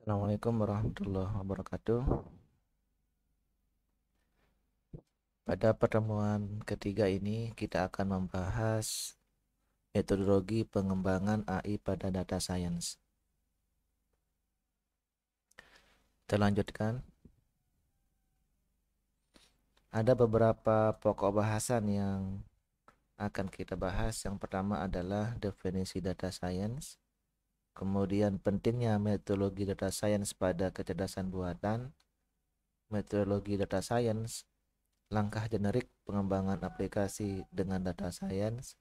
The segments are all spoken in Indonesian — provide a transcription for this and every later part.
Assalamualaikum warahmatullahi wabarakatuh. Pada pertemuan ketiga ini, kita akan membahas metodologi pengembangan AI pada data science. Kita lanjutkan. Ada beberapa pokok bahasan yang akan kita bahas. Yang pertama adalah definisi data science. Kemudian pentingnya metodologi data science pada kecerdasan buatan, metodologi data science, langkah generik pengembangan aplikasi dengan data science.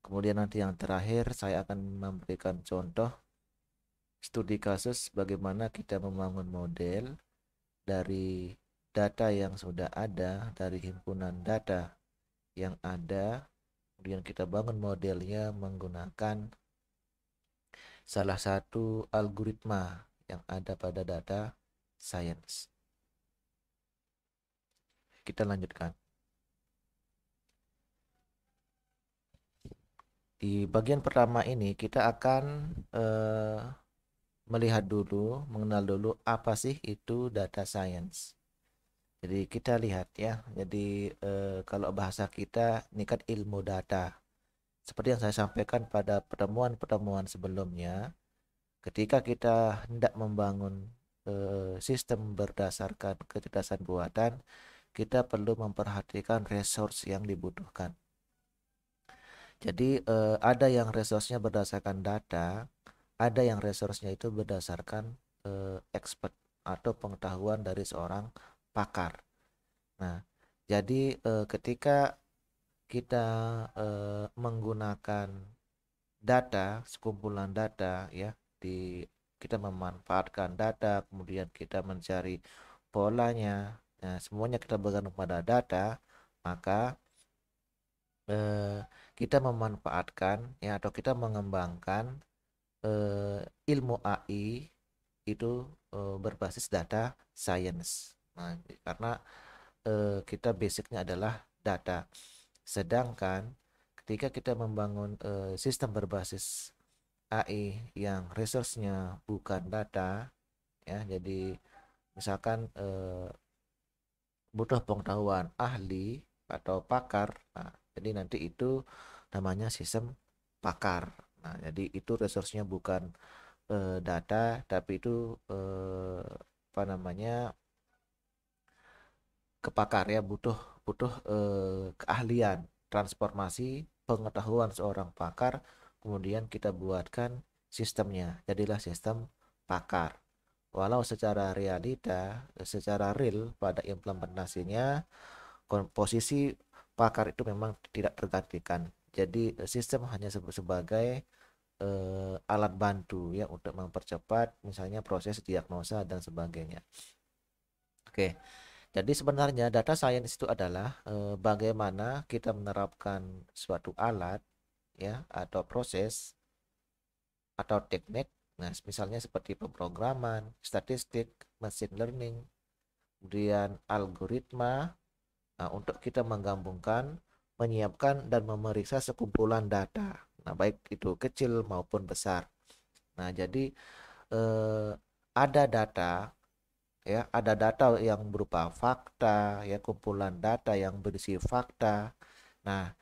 Kemudian nanti yang terakhir saya akan memberikan contoh studi kasus bagaimana kita membangun model dari data yang sudah ada dari himpunan data yang ada kemudian kita bangun modelnya menggunakan salah satu algoritma yang ada pada data science. Kita lanjutkan. Di bagian pertama ini kita akan eh, melihat dulu, mengenal dulu apa sih itu data science. Jadi kita lihat ya. Jadi eh, kalau bahasa kita ini kan ilmu data seperti yang saya sampaikan pada pertemuan-pertemuan sebelumnya, ketika kita hendak membangun eh, sistem berdasarkan kecerdasan buatan, kita perlu memperhatikan resource yang dibutuhkan. Jadi eh, ada yang resource-nya berdasarkan data, ada yang resource-nya itu berdasarkan eh, expert atau pengetahuan dari seorang pakar. Nah, jadi ketika kita eh, menggunakan data sekumpulan data ya di kita memanfaatkan data kemudian kita mencari polanya nah semuanya kita bergantung pada data maka eh, kita memanfaatkan ya atau kita mengembangkan eh, ilmu AI itu eh, berbasis data science nah, karena eh, kita basicnya adalah data Sedangkan ketika kita membangun uh, sistem berbasis AI yang resource-nya bukan data, ya, jadi misalkan uh, butuh pengetahuan ahli atau pakar, nah, jadi nanti itu namanya sistem pakar. Nah, jadi itu resource-nya bukan uh, data, tapi itu apa namanya kepakar ya butuh butuh eh, keahlian, transformasi, pengetahuan seorang pakar, kemudian kita buatkan sistemnya. Jadilah sistem pakar. Walau secara realita, secara real pada implementasinya komposisi pakar itu memang tidak tergantikan. Jadi eh, sistem hanya sebagai eh, alat bantu ya untuk mempercepat misalnya proses diagnosa dan sebagainya. Oke. Okay. Jadi sebenarnya data science itu adalah e, bagaimana kita menerapkan suatu alat ya atau proses atau teknik. Nah, misalnya seperti pemrograman, statistik, machine learning, kemudian algoritma nah, untuk kita menggabungkan, menyiapkan dan memeriksa sekumpulan data. Nah, baik itu kecil maupun besar. Nah, jadi eh, ada data ya ada data yang berupa fakta ya kumpulan data yang berisi fakta nah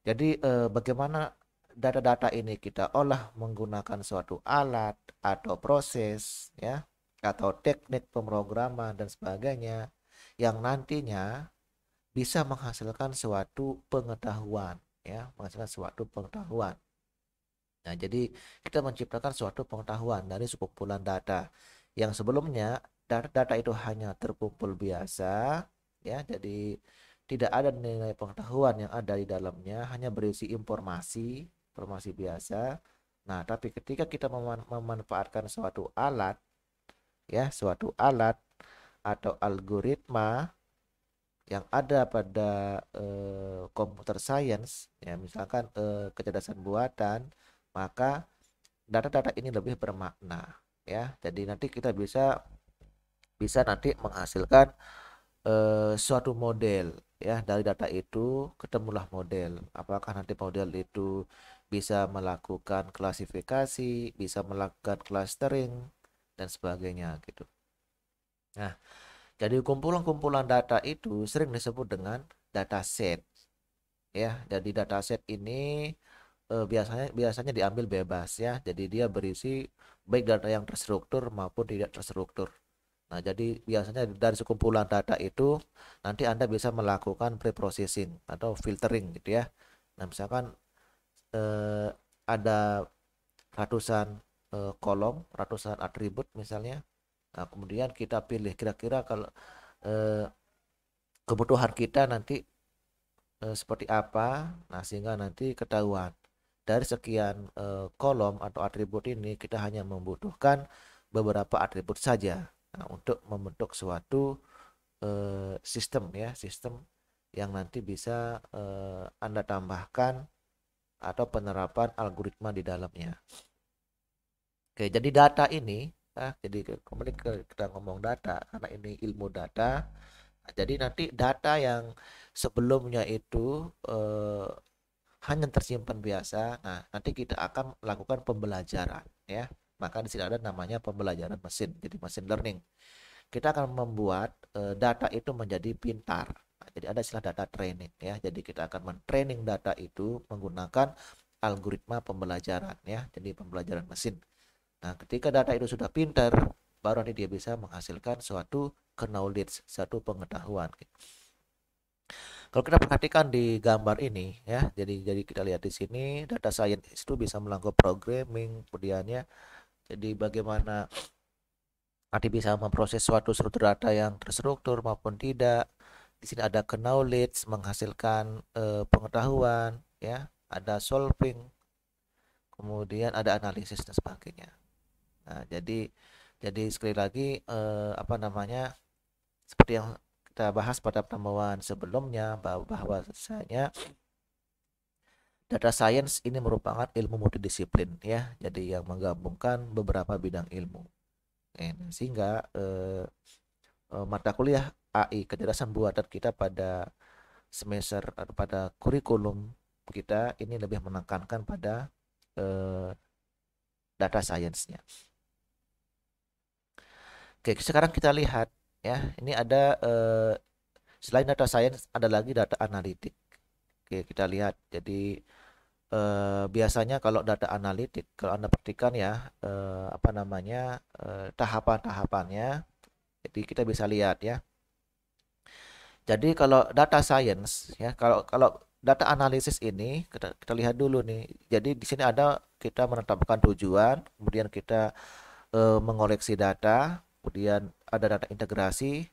jadi eh, bagaimana data-data ini kita olah menggunakan suatu alat atau proses ya atau teknik pemrograman dan sebagainya yang nantinya bisa menghasilkan suatu pengetahuan ya menghasilkan suatu pengetahuan nah jadi kita menciptakan suatu pengetahuan dari sekumpulan data yang sebelumnya data, data itu hanya terkumpul biasa ya jadi tidak ada nilai pengetahuan yang ada di dalamnya hanya berisi informasi informasi biasa nah tapi ketika kita memanfaatkan suatu alat ya suatu alat atau algoritma yang ada pada eh, komputer komputer science ya misalkan uh, kecerdasan buatan maka data-data ini lebih bermakna ya jadi nanti kita bisa bisa nanti menghasilkan eh, suatu model ya dari data itu ketemulah model apakah nanti model itu bisa melakukan klasifikasi bisa melakukan clustering dan sebagainya gitu nah jadi kumpulan-kumpulan data itu sering disebut dengan dataset. Ya, jadi dataset ini eh, biasanya biasanya diambil bebas ya. Jadi dia berisi baik data yang terstruktur maupun tidak terstruktur. Nah, jadi biasanya dari sekumpulan data itu nanti Anda bisa melakukan preprocessing atau filtering gitu ya. Nah, misalkan eh, ada ratusan eh, kolom, ratusan atribut misalnya. Nah, kemudian kita pilih kira-kira kalau eh, kebutuhan kita nanti eh, seperti apa. Nah, sehingga nanti ketahuan dari sekian eh, kolom atau atribut ini kita hanya membutuhkan beberapa atribut saja nah, untuk membentuk suatu eh, sistem ya sistem yang nanti bisa eh, anda tambahkan atau penerapan algoritma di dalamnya oke jadi data ini nah, jadi kembali ke, kita ngomong data karena ini ilmu data jadi nanti data yang sebelumnya itu eh, hanya tersimpan biasa. Nah, nanti kita akan lakukan pembelajaran ya maka di sini ada namanya pembelajaran mesin, jadi mesin learning. Kita akan membuat uh, data itu menjadi pintar. Nah, jadi ada istilah data training ya. Jadi kita akan mentraining data itu menggunakan algoritma pembelajaran ya, jadi pembelajaran mesin. Nah, ketika data itu sudah pintar, baru nanti dia bisa menghasilkan suatu knowledge, suatu pengetahuan. Kalau kita perhatikan di gambar ini ya, jadi jadi kita lihat di sini data science itu bisa melangkau programming, kemudiannya jadi bagaimana arti bisa memproses suatu struktur data yang terstruktur maupun tidak. Di sini ada knowledge menghasilkan eh, pengetahuan, ya. Ada solving, kemudian ada analisis dan sebagainya. Nah, jadi jadi sekali lagi eh, apa namanya seperti yang kita bahas pada pertemuan sebelumnya bahwa bahwasanya Data science ini merupakan ilmu multidisiplin ya, jadi yang menggabungkan beberapa bidang ilmu. Sehingga eh, eh, mata kuliah AI kecerdasan buatan kita pada semester atau pada kurikulum kita ini lebih menekankan pada eh, data science-nya. Oke, sekarang kita lihat ya, ini ada eh, selain data science ada lagi data analitik. Oke, kita lihat. Jadi eh, biasanya kalau data analitik, kalau Anda perhatikan ya, eh, apa namanya, eh, tahapan-tahapannya, jadi kita bisa lihat ya. Jadi kalau data science, ya kalau kalau data analisis ini kita, kita lihat dulu nih. Jadi di sini ada kita menetapkan tujuan, kemudian kita eh, mengoleksi data, kemudian ada data integrasi,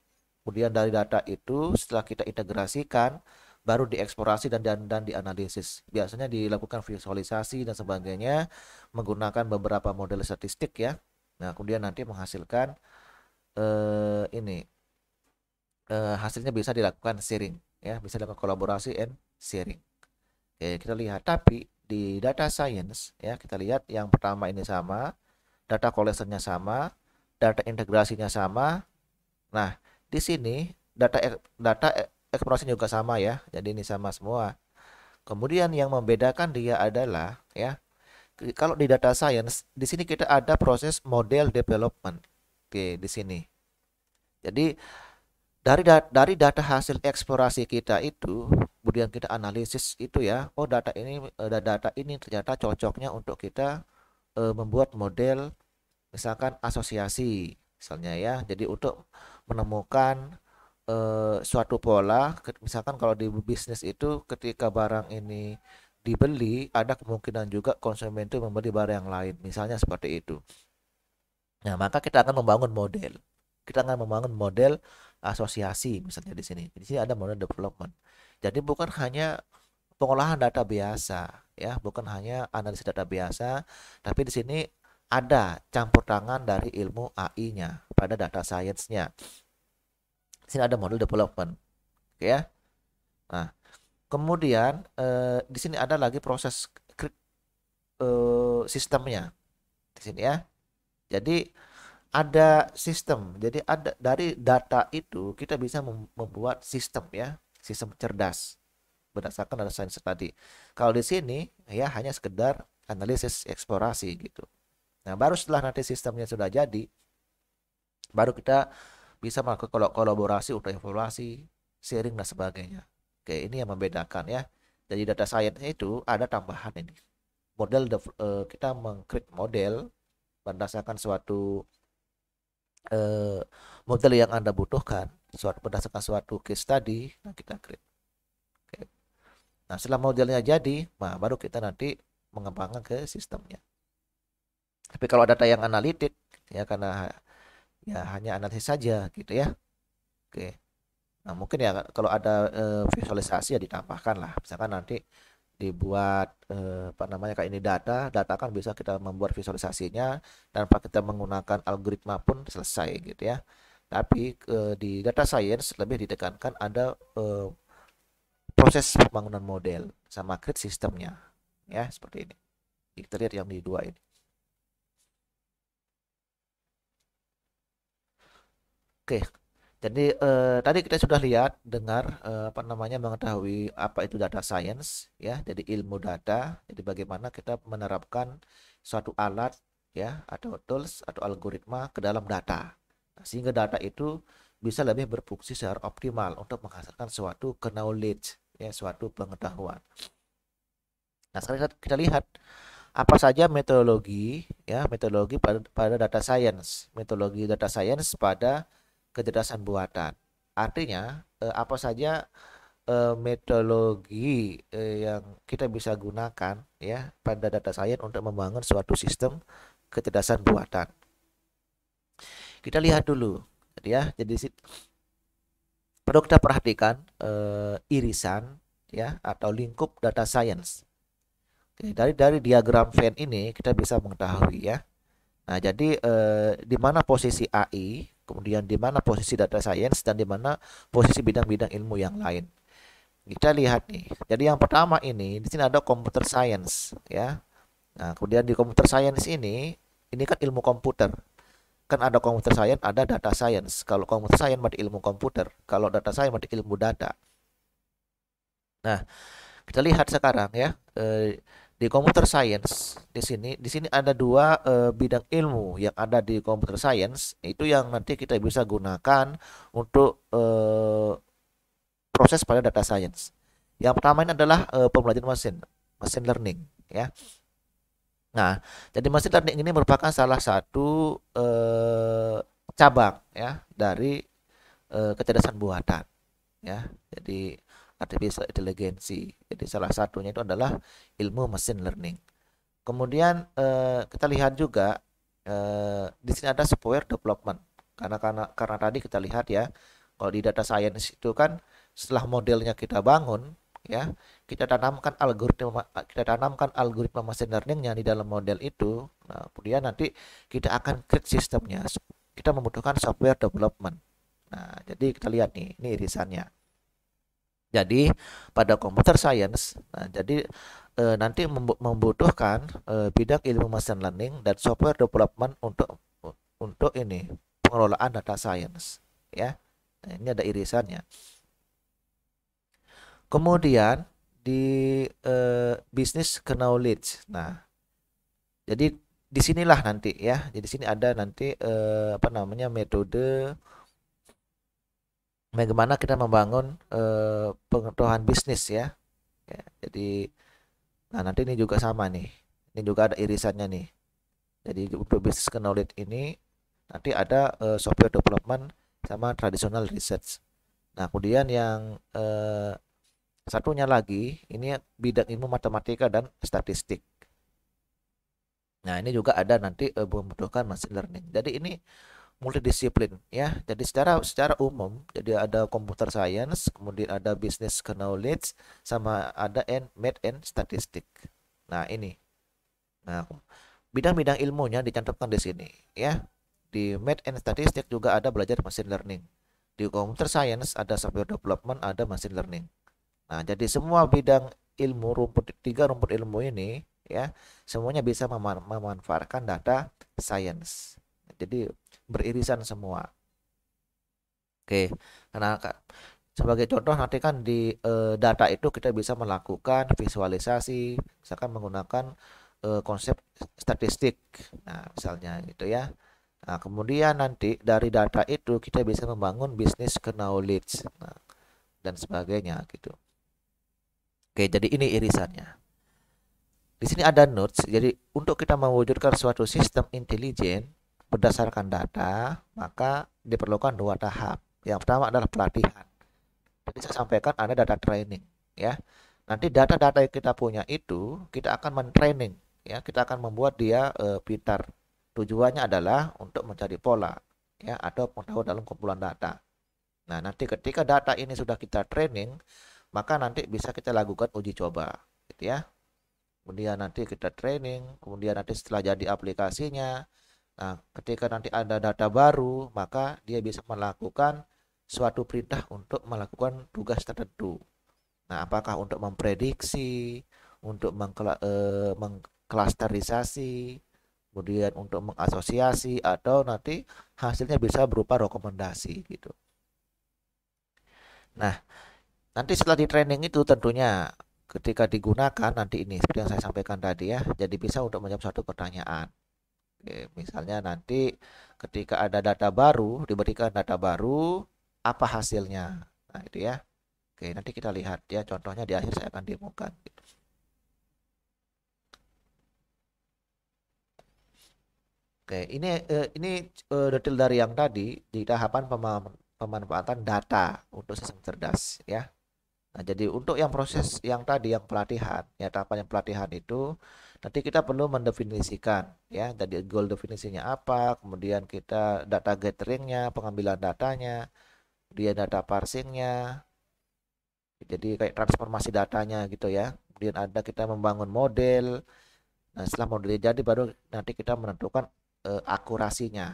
kemudian dari data itu setelah kita integrasikan baru dieksplorasi dan dan, dan dianalisis. Biasanya dilakukan visualisasi dan sebagainya menggunakan beberapa model statistik ya. Nah, kemudian nanti menghasilkan eh, ini uh, hasilnya bisa dilakukan sharing ya, bisa dilakukan kolaborasi and sharing. Oke, kita lihat tapi di data science ya kita lihat yang pertama ini sama, data collectionnya sama, data integrasinya sama. Nah, di sini data e, data e, ekspresi juga sama ya. Jadi ini sama semua. Kemudian yang membedakan dia adalah ya kalau di data science di sini kita ada proses model development. Oke, di sini. Jadi dari da dari data hasil eksplorasi kita itu kemudian kita analisis itu ya. Oh, data ini eh, data ini ternyata cocoknya untuk kita e, membuat model misalkan asosiasi misalnya ya. Jadi untuk menemukan Eh, suatu pola misalkan kalau di bisnis itu ketika barang ini dibeli ada kemungkinan juga konsumen itu membeli barang yang lain misalnya seperti itu nah maka kita akan membangun model kita akan membangun model asosiasi misalnya di sini di sini ada model development jadi bukan hanya pengolahan data biasa ya bukan hanya analisis data biasa tapi di sini ada campur tangan dari ilmu AI-nya pada data science-nya sini ada modul development oke ya nah kemudian eh, di sini ada lagi proses eh, sistemnya di sini ya jadi ada sistem jadi ada dari data itu kita bisa membuat sistem ya sistem cerdas berdasarkan data science tadi kalau di sini ya hanya sekedar analisis eksplorasi gitu nah baru setelah nanti sistemnya sudah jadi baru kita bisa melakukan kolaborasi untuk evaluasi, sharing dan sebagainya. Oke, ini yang membedakan ya. Jadi data science itu ada tambahan ini. Model uh, kita mengcreate model berdasarkan suatu uh, model yang Anda butuhkan, suatu berdasarkan suatu case study, nah kita create. Oke. Nah, setelah modelnya jadi, nah baru kita nanti mengembangkan ke sistemnya. Tapi kalau data yang analitik ya karena ya hanya analisis saja gitu ya oke nah mungkin ya kalau ada e, visualisasi ya ditambahkan lah misalkan nanti dibuat eh, apa namanya kayak ini data data kan bisa kita membuat visualisasinya tanpa kita menggunakan algoritma pun selesai gitu ya tapi eh, di data science lebih ditekankan ada eh, proses pembangunan model sama create sistemnya ya seperti ini kita lihat yang di dua ini Oke. Jadi eh, tadi kita sudah lihat, dengar eh, apa namanya mengetahui apa itu data science ya, jadi ilmu data. Jadi bagaimana kita menerapkan suatu alat ya atau tools atau algoritma ke dalam data. Nah, sehingga data itu bisa lebih berfungsi secara optimal untuk menghasilkan suatu knowledge ya, suatu pengetahuan. Nah, sekarang kita, lihat apa saja metodologi ya, metodologi pada pada data science. Metodologi data science pada kecerdasan buatan. Artinya eh, apa saja eh, metodologi eh, yang kita bisa gunakan ya pada data science untuk membangun suatu sistem kecerdasan buatan. Kita lihat dulu ya. Jadi perlu kita perhatikan eh, irisan ya atau lingkup data science. Oke, dari dari diagram Venn ini kita bisa mengetahui ya. Nah, jadi eh, di mana posisi AI kemudian di mana posisi data science dan di mana posisi bidang-bidang ilmu yang lain. Kita lihat nih. Jadi yang pertama ini di sini ada computer science ya. Nah, kemudian di computer science ini ini kan ilmu komputer. Kan ada computer science, ada data science. Kalau computer science berarti ilmu komputer, kalau data science berarti ilmu data. Nah, kita lihat sekarang ya. Eh, di komputer science di sini di sini ada dua uh, bidang ilmu yang ada di komputer science itu yang nanti kita bisa gunakan untuk uh, proses pada data science. Yang pertama ini adalah uh, pembelajaran mesin, mesin learning ya. Nah, jadi mesin learning ini merupakan salah satu uh, cabang ya dari uh, kecerdasan buatan ya. Jadi artificial intelligence. Jadi salah satunya itu adalah ilmu machine learning. Kemudian eh, kita lihat juga eh, di sini ada software development. Karena karena karena tadi kita lihat ya, kalau di data science itu kan setelah modelnya kita bangun ya, kita tanamkan algoritma kita tanamkan algoritma mesin learningnya di dalam model itu. Nah, kemudian nanti kita akan create sistemnya. Kita membutuhkan software development. Nah, jadi kita lihat nih, ini irisannya. Jadi pada computer science, nah, jadi e, nanti membutuhkan e, bidang ilmu machine learning dan software development untuk untuk ini pengelolaan data science, ya. Nah, ini ada irisannya. Kemudian di e, eh, bisnis knowledge, nah, jadi disinilah nanti ya, jadi sini ada nanti e, apa namanya metode bagaimana kita membangun uh, pengetahuan bisnis ya. ya. Jadi nah nanti ini juga sama nih. Ini juga ada irisannya nih. Jadi untuk bisnis knowledge ini nanti ada uh, software development sama traditional research. Nah, kemudian yang eh, satunya lagi ini bidang ilmu matematika dan statistik. Nah, ini juga ada nanti eh, membutuhkan machine learning. Jadi ini multidisiplin ya. Jadi secara secara umum jadi ada computer science, kemudian ada business knowledge sama ada and math and statistik. Nah, ini. Nah, bidang-bidang ilmunya dicantumkan di sini ya. Di math and statistik juga ada belajar machine learning. Di computer science ada software development, ada machine learning. Nah, jadi semua bidang ilmu rumput tiga rumput ilmu ini ya semuanya bisa memanfaatkan data science. Jadi beririsan semua oke karena sebagai contoh nanti kan di e, data itu kita bisa melakukan visualisasi misalkan menggunakan e, konsep statistik nah misalnya gitu ya nah kemudian nanti dari data itu kita bisa membangun bisnis ke knowledge nah, dan sebagainya gitu oke jadi ini irisannya di sini ada notes jadi untuk kita mewujudkan suatu sistem intelijen berdasarkan data, maka diperlukan dua tahap. Yang pertama adalah pelatihan. Jadi saya sampaikan ada data training, ya. Nanti data-data yang kita punya itu kita akan mentraining, ya. Kita akan membuat dia e, pintar. Tujuannya adalah untuk mencari pola, ya, atau pengetahuan dalam kumpulan data. Nah, nanti ketika data ini sudah kita training, maka nanti bisa kita lakukan uji coba, gitu ya. Kemudian nanti kita training, kemudian nanti setelah jadi aplikasinya, Nah, ketika nanti ada data baru, maka dia bisa melakukan suatu perintah untuk melakukan tugas tertentu. Nah, apakah untuk memprediksi, untuk eh, mengklasterisasi, kemudian untuk mengasosiasi atau nanti hasilnya bisa berupa rekomendasi gitu. Nah, nanti setelah di training itu tentunya ketika digunakan nanti ini seperti yang saya sampaikan tadi ya, jadi bisa untuk menjawab suatu pertanyaan. Oke, misalnya nanti ketika ada data baru, diberikan data baru, apa hasilnya? Nah, itu ya. Oke, nanti kita lihat ya contohnya di akhir saya akan demokan. Gitu. Oke, ini eh, ini eh, detail dari yang tadi di tahapan pemanfaatan data untuk sistem cerdas ya. Nah, jadi untuk yang proses yang tadi yang pelatihan, ya tahapan yang pelatihan itu Nanti kita perlu mendefinisikan ya tadi goal definisinya apa, kemudian kita data gatheringnya, pengambilan datanya, dia data parsingnya, jadi kayak transformasi datanya gitu ya. Kemudian ada kita membangun model. Nah setelah modelnya jadi baru nanti kita menentukan uh, akurasinya.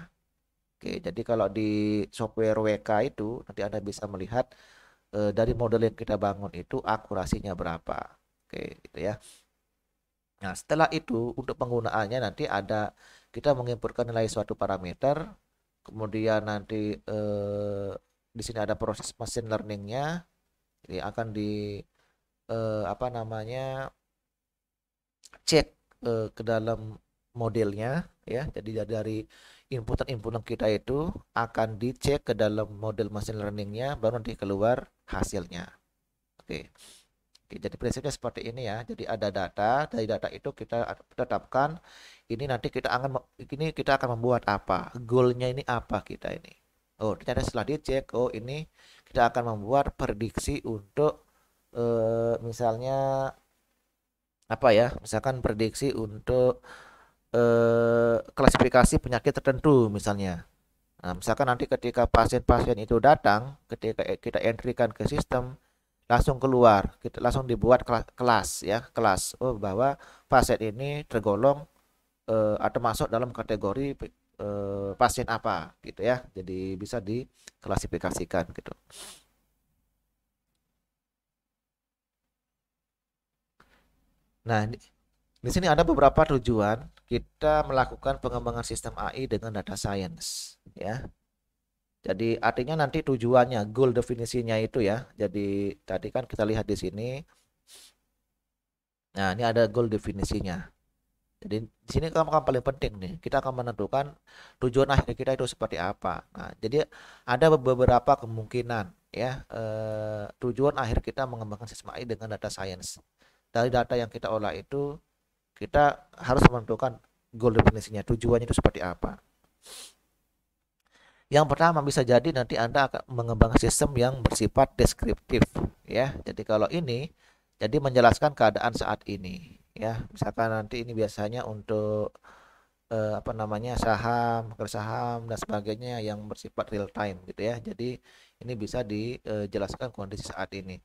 Oke, jadi kalau di software WK itu nanti Anda bisa melihat uh, dari model yang kita bangun itu akurasinya berapa. Oke, gitu ya. Nah, setelah itu untuk penggunaannya nanti ada kita menginputkan nilai suatu parameter, kemudian nanti eh, di sini ada proses machine learningnya, jadi akan di eh, apa namanya cek eh, ke dalam modelnya, ya. Jadi dari inputan-inputan kita itu akan dicek ke dalam model machine learningnya, baru nanti keluar hasilnya. Oke. Okay. Oke, jadi prinsipnya seperti ini ya. Jadi ada data, dari data itu kita tetapkan ini nanti kita akan ini kita akan membuat apa? Goalnya ini apa kita ini? Oh, ternyata setelah dicek, oh ini kita akan membuat prediksi untuk eh, misalnya apa ya? Misalkan prediksi untuk eh, klasifikasi penyakit tertentu misalnya. Nah, misalkan nanti ketika pasien-pasien itu datang, ketika kita entrykan ke sistem, langsung keluar kita langsung dibuat kelas, ya kelas oh, bahwa pasien ini tergolong eh, atau masuk dalam kategori eh, pasien apa gitu ya jadi bisa diklasifikasikan gitu nah di, di sini ada beberapa tujuan kita melakukan pengembangan sistem AI dengan data science ya jadi artinya nanti tujuannya, goal definisinya itu ya. Jadi tadi kan kita lihat di sini. Nah, ini ada goal definisinya. Jadi di sini kan, akan paling penting nih, kita akan menentukan tujuan akhir kita itu seperti apa. Nah, jadi ada beberapa kemungkinan ya eh, tujuan akhir kita mengembangkan sistem AI dengan data science. Dari data yang kita olah itu kita harus menentukan goal definisinya, tujuannya itu seperti apa. Yang pertama bisa jadi nanti Anda akan mengembangkan sistem yang bersifat deskriptif ya. Jadi kalau ini jadi menjelaskan keadaan saat ini ya. Misalkan nanti ini biasanya untuk eh, apa namanya saham, saham dan sebagainya yang bersifat real time gitu ya. Jadi ini bisa dijelaskan eh, kondisi saat ini.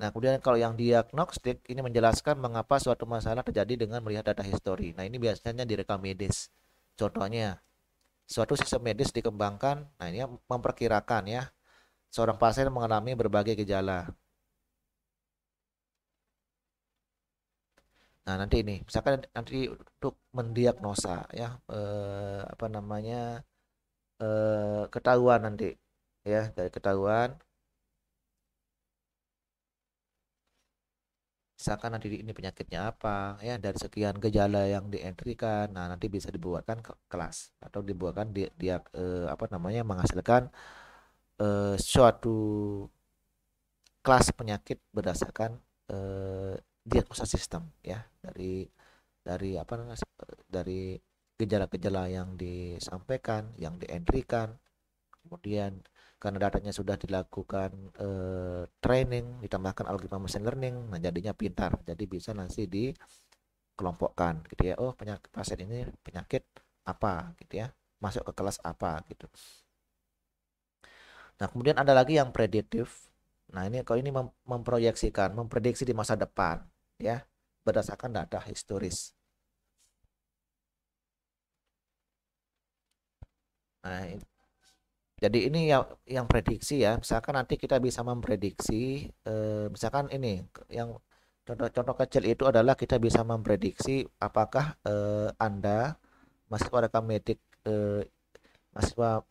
Nah, kemudian kalau yang diagnostik ini menjelaskan mengapa suatu masalah terjadi dengan melihat data histori. Nah, ini biasanya direkam medis. Contohnya Suatu sistem medis dikembangkan, nah ini memperkirakan ya, seorang pasien mengalami berbagai gejala. Nah nanti ini, misalkan nanti untuk mendiagnosa ya, eh, apa namanya eh, ketahuan nanti ya dari ketahuan misalkan nanti ini penyakitnya apa ya dari sekian gejala yang dientrikan nah nanti bisa dibuatkan ke kelas atau dibuatkan dia, dia eh, apa namanya menghasilkan eh, suatu kelas penyakit berdasarkan eh, diagnosa sistem ya dari dari apa dari gejala-gejala yang disampaikan yang dientrikan kemudian karena datanya sudah dilakukan eh, training ditambahkan algoritma machine learning nah jadinya pintar jadi bisa nanti dikelompokkan gitu ya oh penyakit pasien ini penyakit apa gitu ya masuk ke kelas apa gitu nah kemudian ada lagi yang prediktif nah ini kalau ini mem memproyeksikan memprediksi di masa depan ya berdasarkan data historis nah jadi ini yang yang prediksi ya. Misalkan nanti kita bisa memprediksi eh, misalkan ini yang contoh-contoh kecil itu adalah kita bisa memprediksi apakah eh, Anda mahasiswa rekamedik eh, mahasiswa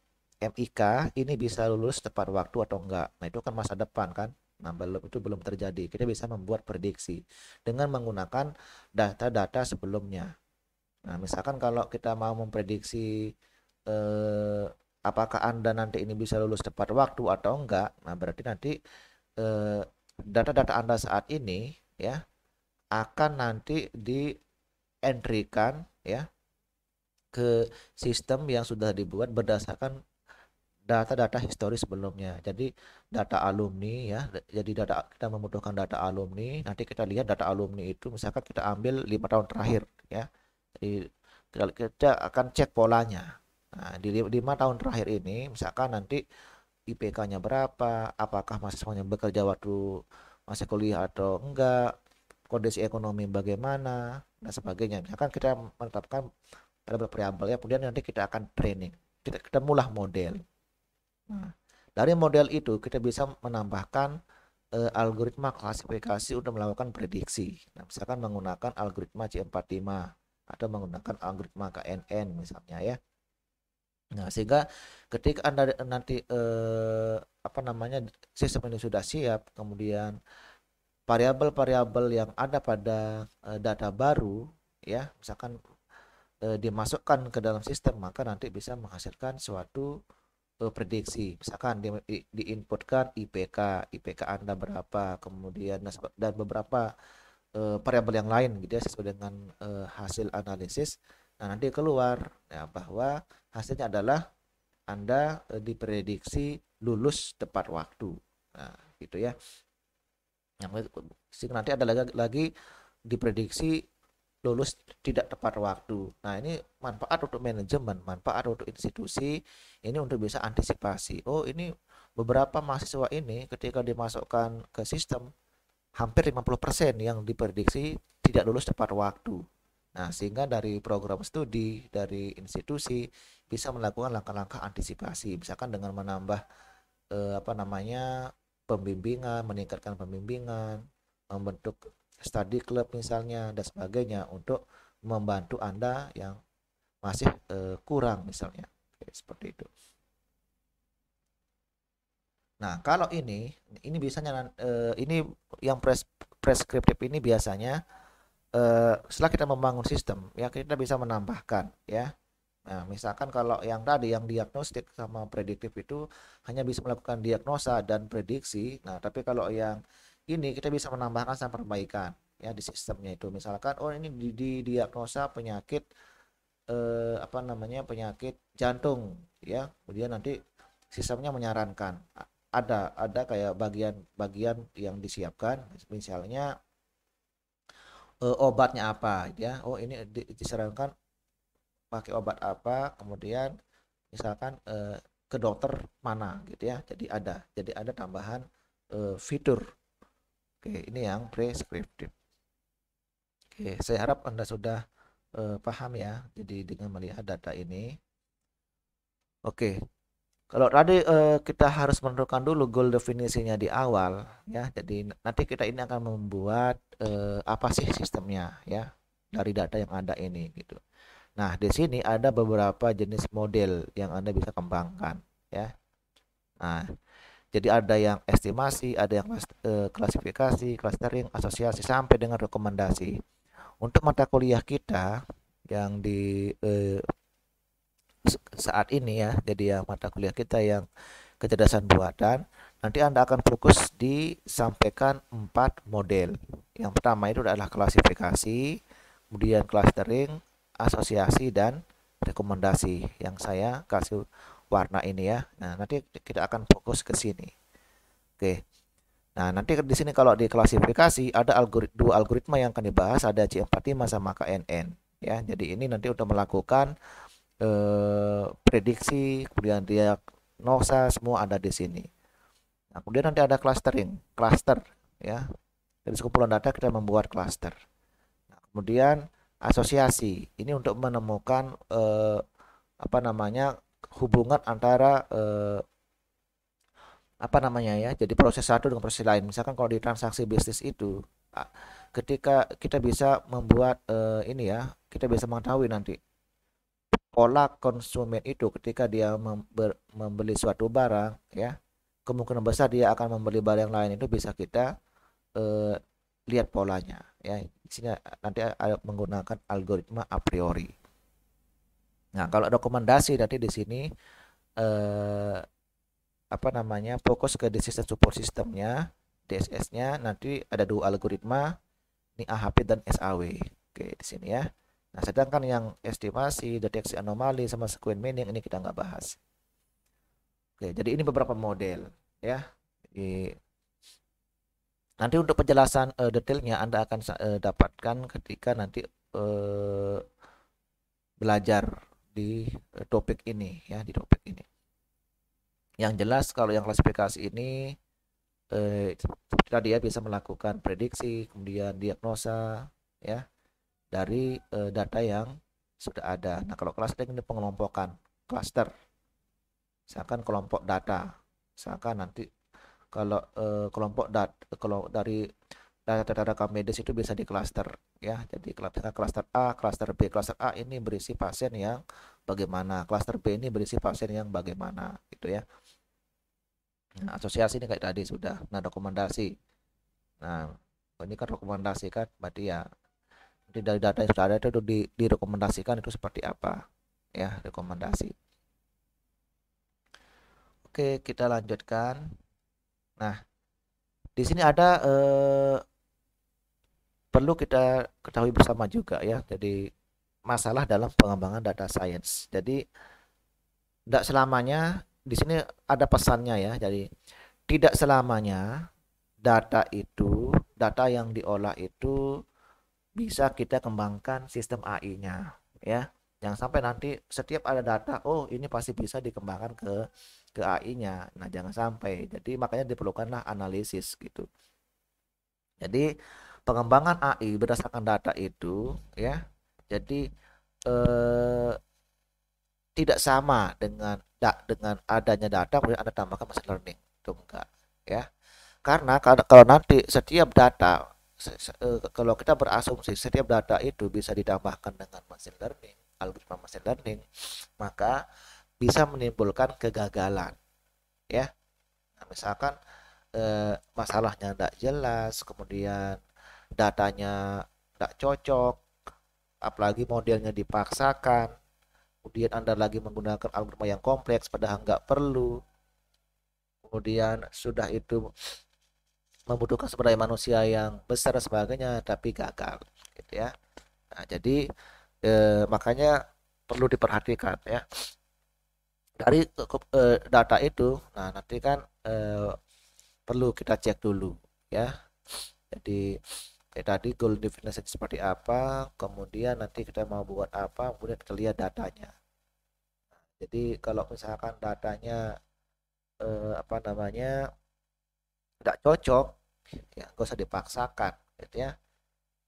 MIK ini bisa lulus tepat waktu atau enggak. Nah, itu kan masa depan kan. Nah, belum itu belum terjadi. Kita bisa membuat prediksi dengan menggunakan data-data sebelumnya. Nah, misalkan kalau kita mau memprediksi eh, apakah Anda nanti ini bisa lulus tepat waktu atau enggak. Nah, berarti nanti eh, data-data Anda saat ini ya akan nanti di entrykan ya ke sistem yang sudah dibuat berdasarkan data-data historis sebelumnya. Jadi data alumni ya. Jadi data kita membutuhkan data alumni. Nanti kita lihat data alumni itu misalkan kita ambil lima tahun terakhir ya. Jadi kita akan cek polanya Nah, di lima tahun terakhir ini, misalkan nanti IPK-nya berapa, apakah mahasiswanya bekerja waktu masih kuliah atau enggak, kondisi ekonomi bagaimana, dan sebagainya. Misalkan kita menetapkan pada preambel ya, kemudian nanti kita akan training. Kita, kita mulah model. Nah, dari model itu kita bisa menambahkan eh, algoritma klasifikasi untuk melakukan prediksi. Nah, misalkan menggunakan algoritma C45 atau menggunakan algoritma KNN misalnya ya. Nah, sehingga ketika Anda nanti eh, apa namanya sistem ini sudah siap, kemudian variabel-variabel yang ada pada eh, data baru ya, misalkan eh, dimasukkan ke dalam sistem, maka nanti bisa menghasilkan suatu eh, prediksi. Misalkan di, di, diinputkan IPK, IPK Anda berapa, kemudian dan beberapa eh, variabel yang lain gitu ya sesuai dengan eh, hasil analisis Nah, nanti keluar ya bahwa hasilnya adalah Anda e, diprediksi lulus tepat waktu. Nah, gitu ya. Yang nanti ada lagi, lagi diprediksi lulus tidak tepat waktu. Nah, ini manfaat untuk manajemen, manfaat untuk institusi, ini untuk bisa antisipasi. Oh, ini beberapa mahasiswa ini ketika dimasukkan ke sistem hampir 50% yang diprediksi tidak lulus tepat waktu. Nah, sehingga dari program studi, dari institusi bisa melakukan langkah-langkah antisipasi, misalkan dengan menambah eh, apa namanya pembimbingan, meningkatkan pembimbingan, membentuk study club misalnya dan sebagainya untuk membantu anda yang masih eh, kurang misalnya, Oke, seperti itu. Nah, kalau ini, ini biasanya eh, ini yang pres, preskriptif ini biasanya Eh, setelah kita membangun sistem ya kita bisa menambahkan ya Nah, misalkan kalau yang tadi yang diagnostik sama prediktif itu hanya bisa melakukan diagnosa dan prediksi. Nah, tapi kalau yang ini kita bisa menambahkan sama perbaikan ya di sistemnya itu. Misalkan oh ini di, di diagnosa penyakit eh, apa namanya? penyakit jantung ya. Kemudian nanti sistemnya menyarankan ada ada kayak bagian-bagian yang disiapkan misalnya uh, obatnya apa gitu ya oh ini di, disarankan pakai obat apa kemudian misalkan uh, ke dokter mana gitu ya jadi ada jadi ada tambahan uh, fitur oke ini yang prescriptive oke saya harap anda sudah uh, paham ya jadi dengan melihat data ini oke kalau tadi eh, kita harus menentukan dulu goal definisinya di awal ya. Jadi nanti kita ini akan membuat eh, apa sih sistemnya ya dari data yang ada ini gitu. Nah, di sini ada beberapa jenis model yang Anda bisa kembangkan ya. Nah, jadi ada yang estimasi, ada yang eh, klasifikasi, clustering, asosiasi sampai dengan rekomendasi. Untuk mata kuliah kita yang di eh, saat ini ya jadi ya mata kuliah kita yang kecerdasan buatan nanti Anda akan fokus disampaikan empat model yang pertama itu adalah klasifikasi kemudian clustering asosiasi dan rekomendasi yang saya kasih warna ini ya nah nanti kita akan fokus ke sini oke Nah, nanti di sini kalau di klasifikasi ada algorit dua algoritma yang akan dibahas, ada C45 sama KNN ya. Jadi ini nanti udah melakukan eh, prediksi, kemudian diagnosa semua ada di sini. Nah, kemudian nanti ada clustering, cluster ya. Dari sekumpulan data kita membuat cluster. Nah, kemudian asosiasi. Ini untuk menemukan eh, apa namanya? hubungan antara eh, apa namanya ya? Jadi proses satu dengan proses lain. Misalkan kalau di transaksi bisnis itu ketika kita bisa membuat uh, ini ya, kita bisa mengetahui nanti pola konsumen itu ketika dia membeli suatu barang ya kemungkinan besar dia akan membeli barang yang lain itu bisa kita eh, lihat polanya ya di sini nanti ada menggunakan algoritma a priori nah kalau rekomendasi nanti di sini eh, apa namanya fokus ke decision support systemnya DSS-nya nanti ada dua algoritma ini AHP dan SAW oke di sini ya Nah, sedangkan yang estimasi, deteksi anomali sama sequen mining ini kita nggak bahas. Oke, jadi ini beberapa model ya. Jadi, nanti untuk penjelasan uh, detailnya Anda akan uh, dapatkan ketika nanti uh, belajar di uh, topik ini ya, di topik ini. Yang jelas kalau yang klasifikasi ini eh, tadi ya bisa melakukan prediksi, kemudian diagnosa ya dari e, data yang sudah ada. Nah, kalau cluster ini pengelompokan cluster. Misalkan kelompok data. Misalkan nanti kalau e, kelompok dat kalau dari data-data rekam medis itu bisa di cluster ya. Jadi cluster A, cluster B, cluster A ini berisi pasien yang bagaimana, cluster B ini berisi pasien yang bagaimana gitu ya. Nah, asosiasi ini kayak tadi sudah. Nah, rekomendasi. Nah, ini kan rekomendasi kan berarti ya jadi dari data yang sudah ada itu di, direkomendasikan itu seperti apa ya rekomendasi oke kita lanjutkan nah di sini ada eh, perlu kita ketahui bersama juga ya jadi masalah dalam pengembangan data science jadi tidak selamanya di sini ada pesannya ya jadi tidak selamanya data itu data yang diolah itu bisa kita kembangkan sistem AI-nya ya. yang sampai nanti setiap ada data, oh ini pasti bisa dikembangkan ke ke AI-nya. Nah, jangan sampai. Jadi makanya diperlukanlah analisis gitu. Jadi pengembangan AI berdasarkan data itu ya. Jadi eh, tidak sama dengan da, dengan adanya data kemudian Anda tambahkan machine learning. Itu enggak ya. Karena kalau nanti setiap data Eh, kalau kita berasumsi setiap data itu bisa ditambahkan dengan machine learning, algoritma machine learning, maka bisa menimbulkan kegagalan. Ya. Nah, misalkan eh, masalahnya tidak jelas, kemudian datanya tidak cocok, apalagi modelnya dipaksakan, kemudian Anda lagi menggunakan algoritma yang kompleks padahal nggak perlu, kemudian sudah itu membutuhkan sumber daya manusia yang besar dan sebagainya tapi gagal gitu ya nah, jadi eh, makanya perlu diperhatikan ya dari eh, data itu nah nanti kan eh, perlu kita cek dulu ya jadi eh, tadi goal definition seperti apa kemudian nanti kita mau buat apa kemudian kita lihat datanya jadi kalau misalkan datanya eh, apa namanya tidak cocok ya nggak usah dipaksakan gitu ya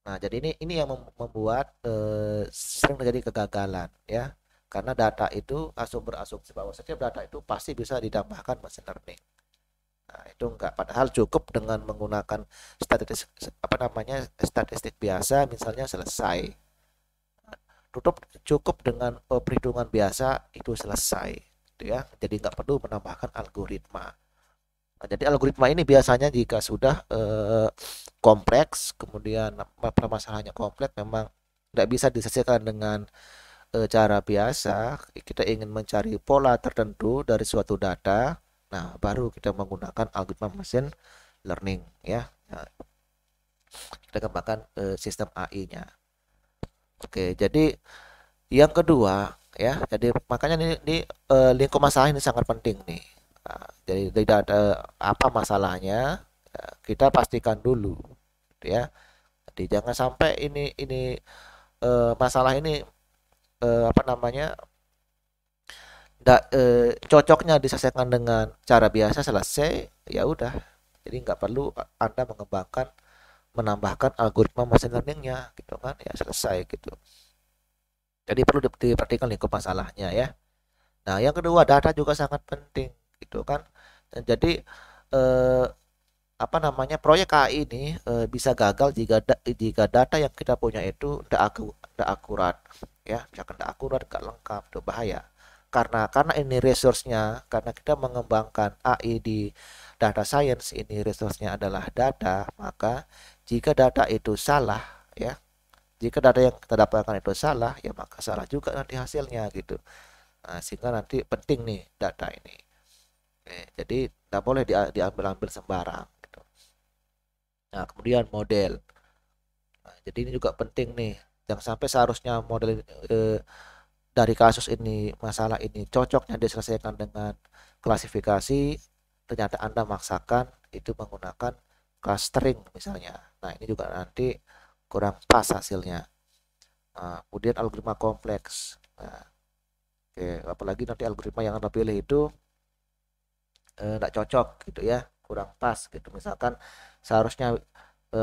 nah jadi ini ini yang membuat eh, sering terjadi kegagalan ya karena data itu ah, berasumsi bahwa setiap data itu pasti bisa ditambahkan machine learning nah, itu enggak padahal cukup dengan menggunakan statistik apa namanya statistik biasa misalnya selesai tutup cukup dengan eh, perhitungan biasa itu selesai gitu ya jadi nggak perlu menambahkan algoritma jadi algoritma ini biasanya jika sudah uh, kompleks, kemudian permasalahannya kompleks, memang tidak bisa diselesaikan dengan uh, cara biasa. Kita ingin mencari pola tertentu dari suatu data. Nah, baru kita menggunakan algoritma mesin learning, ya. Nah, kita kembangkan uh, sistem AI-nya. Oke, jadi yang kedua, ya, jadi makanya ini, ini uh, lingkup masalah ini sangat penting nih jadi tidak ada apa masalahnya, kita pastikan dulu, gitu ya. Jadi jangan sampai ini ini e, masalah ini e, apa namanya da, e, eh, cocoknya diselesaikan dengan cara biasa selesai, ya udah. Jadi nggak perlu anda mengembangkan menambahkan algoritma machine learningnya, gitu kan? Ya selesai gitu. Jadi perlu diperhatikan lingkup masalahnya ya. Nah, yang kedua data juga sangat penting gitu kan dan jadi eh, apa namanya proyek KAI ini eh, bisa gagal jika da, jika data yang kita punya itu tidak aku tidak akurat ya jangan tidak akurat tidak lengkap itu bahaya karena karena ini resource karena kita mengembangkan AI di data science ini resource adalah data maka jika data itu salah ya jika data yang kita dapatkan itu salah ya maka salah juga nanti hasilnya gitu nah, sehingga nanti penting nih data ini jadi tidak boleh diambil-ambil sembarang gitu. nah kemudian model nah, jadi ini juga penting nih jangan sampai seharusnya model eh, dari kasus ini masalah ini cocoknya diselesaikan dengan klasifikasi ternyata anda maksakan itu menggunakan clustering misalnya nah ini juga nanti kurang pas hasilnya nah, kemudian algoritma kompleks nah, oke apalagi nanti algoritma yang anda pilih itu tidak eh, e, cocok gitu ya kurang pas gitu misalkan seharusnya e,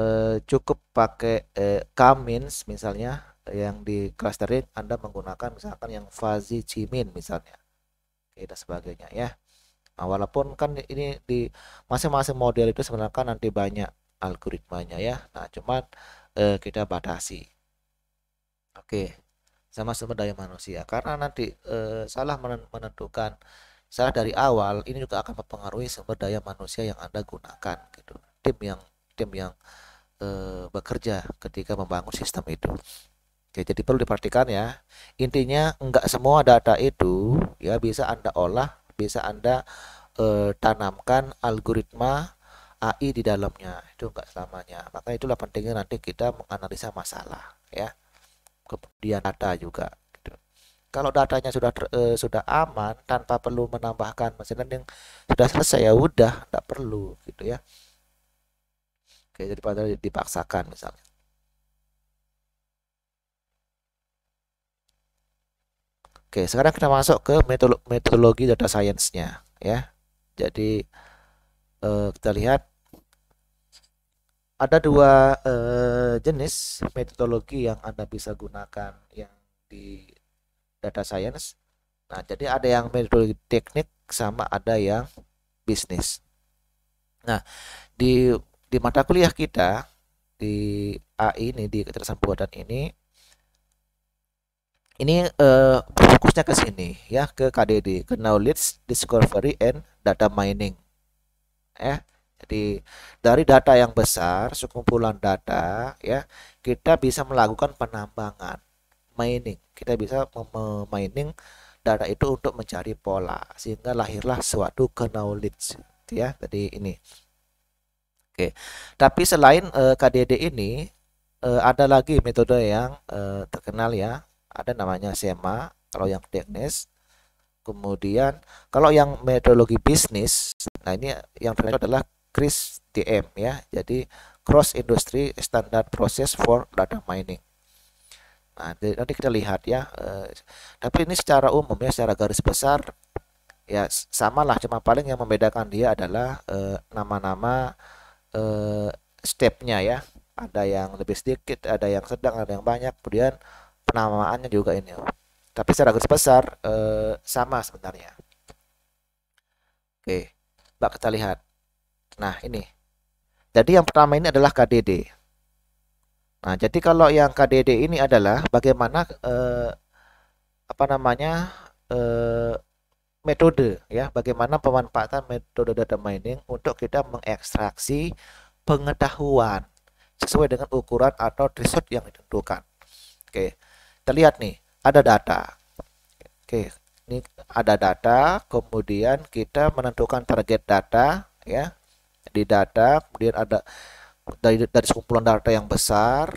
cukup pakai e, eh, kamins misalnya yang di clustering Anda menggunakan misalkan yang fuzzy cimin misalnya Oke, dan sebagainya ya nah, walaupun kan ini di masing-masing model itu sebenarnya kan nanti banyak algoritmanya ya nah cuman kita batasi oke sama sumber daya manusia karena nanti salah menentukan Salah dari awal ini juga akan mempengaruhi sumber daya manusia yang Anda gunakan gitu. Tim yang tim yang e, bekerja ketika membangun sistem itu. Oke, jadi perlu diperhatikan ya. Intinya enggak semua data itu ya bisa Anda olah, bisa Anda e, tanamkan algoritma AI di dalamnya. Itu enggak selamanya. Maka itulah pentingnya nanti kita menganalisa masalah ya. Kemudian data juga kalau datanya sudah ter, uh, sudah aman tanpa perlu menambahkan mesin learning sudah selesai ya udah tidak perlu gitu ya oke jadi pada dipaksakan misalnya oke sekarang kita masuk ke metodologi data science-nya ya jadi uh, kita lihat ada dua uh, jenis metodologi yang anda bisa gunakan yang di data science. Nah, jadi ada yang metodologi teknik sama ada yang bisnis. Nah, di di mata kuliah kita di AI ini di keterasan buatan ini ini uh, fokusnya ke sini ya ke KDD, ke knowledge discovery and data mining. Ya. Jadi dari data yang besar, sekumpulan data ya, kita bisa melakukan penambangan mining. Kita bisa memining data itu untuk mencari pola sehingga lahirlah suatu knowledge gitu ya tadi ini. Oke. Tapi selain uh, eh, KDD ini uh, ada lagi metode yang uh, terkenal ya. Ada namanya SEMA kalau yang teknis. Kemudian kalau yang metodologi bisnis, nah ini yang terkenal adalah CRISDM ya. Jadi Cross Industry Standard Process for Data Mining. Nah, nanti kita lihat ya. Eh, tapi ini secara umum ya, secara garis besar ya samalah cuma paling yang membedakan dia adalah eh, nama-nama eh, stepnya ya. Ada yang lebih sedikit, ada yang sedang, ada yang banyak. Kemudian penamaannya juga ini. Tapi secara garis besar sama sebenarnya. Oke, Mbak kita lihat. Nah, ini. Jadi yang pertama ini adalah KDD. Nah, jadi kalau yang KDD ini adalah bagaimana eh, apa namanya eh, metode ya, bagaimana pemanfaatan metode data mining untuk kita mengekstraksi pengetahuan sesuai dengan ukuran atau threshold yang ditentukan. Oke. Kita lihat nih, ada data. Oke, ini ada data, kemudian kita menentukan target data ya. Di data kemudian ada dari dari sekumpulan data yang besar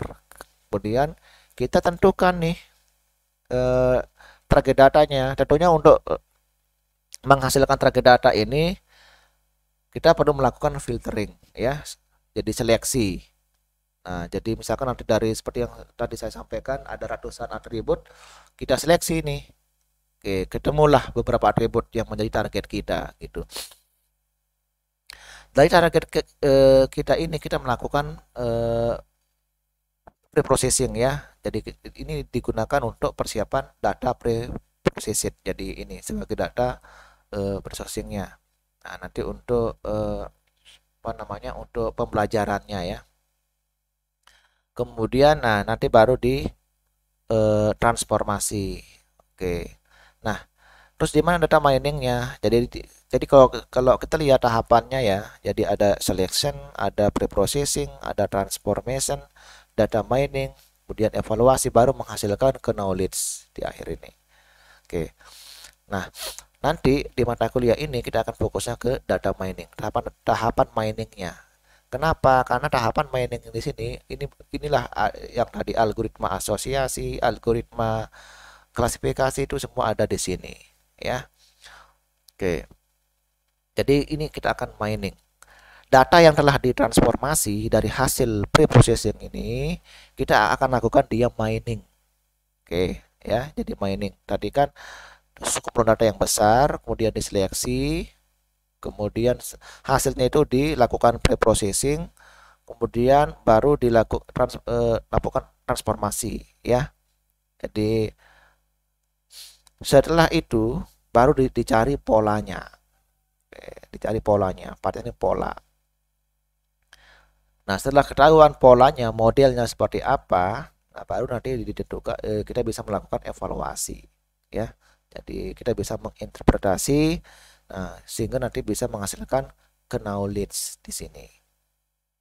kemudian kita tentukan nih eh, target datanya tentunya untuk eh, menghasilkan target data ini kita perlu melakukan filtering ya jadi seleksi nah jadi misalkan nanti dari seperti yang tadi saya sampaikan ada ratusan atribut kita seleksi nih oke ketemulah beberapa atribut yang menjadi target kita gitu dari cara eh, kita, ini kita melakukan eh, pre-processing ya. Jadi ini digunakan untuk persiapan data pre-processing. Jadi ini sebagai data pre eh, processingnya. Nah nanti untuk apa namanya untuk pembelajarannya ya. Kemudian nah nanti baru di transformasi. Oke. Nah terus di mana data miningnya jadi jadi kalau kalau kita lihat tahapannya ya jadi ada selection ada preprocessing ada transformation data mining kemudian evaluasi baru menghasilkan ke knowledge di akhir ini oke nah nanti di mata kuliah ini kita akan fokusnya ke data mining tahapan tahapan miningnya Kenapa? Karena tahapan mining di sini ini inilah yang tadi algoritma asosiasi, algoritma klasifikasi itu semua ada di sini ya. Oke. Jadi ini kita akan mining. Data yang telah ditransformasi dari hasil pre-processing ini kita akan lakukan dia mining. Oke, ya. Jadi mining. Tadi kan cukup data yang besar, kemudian diseleksi, kemudian hasilnya itu dilakukan pre-processing, kemudian baru dilakukan trans, eh, transformasi, ya. Jadi setelah itu baru di, dicari polanya. Oke, dicari polanya, pada ini pola. Nah, setelah ketahuan polanya, modelnya seperti apa, nah baru nanti ditentukan eh, kita bisa melakukan evaluasi, ya. Jadi kita bisa menginterpretasi nah, sehingga nanti bisa menghasilkan knowledge leads di sini.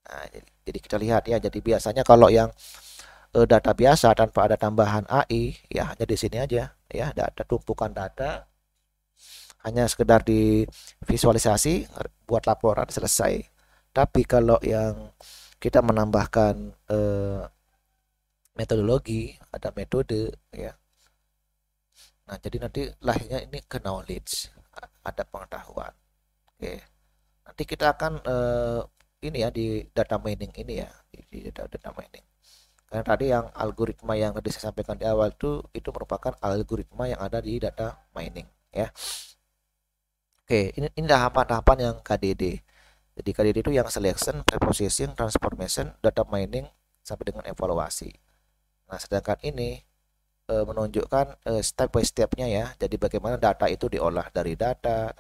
Nah, jadi, jadi kita lihat ya, jadi biasanya kalau yang eh, data biasa tanpa ada tambahan AI ya hanya di sini aja ya tidak ada tumpukan data hanya sekedar di visualisasi, buat laporan selesai tapi kalau yang kita menambahkan eh, metodologi ada metode ya nah jadi nanti lahirnya ini ke knowledge ada pengetahuan oke nanti kita akan eh, ini ya di data mining ini ya di data mining karena tadi yang algoritma yang tadi saya sampaikan di awal itu itu merupakan algoritma yang ada di data mining ya oke ini, ini tahapan-tahapan yang KDD jadi KDD itu yang selection, preprocessing, transformation, data mining sampai dengan evaluasi nah sedangkan ini e, menunjukkan e, step by stepnya ya jadi bagaimana data itu diolah dari data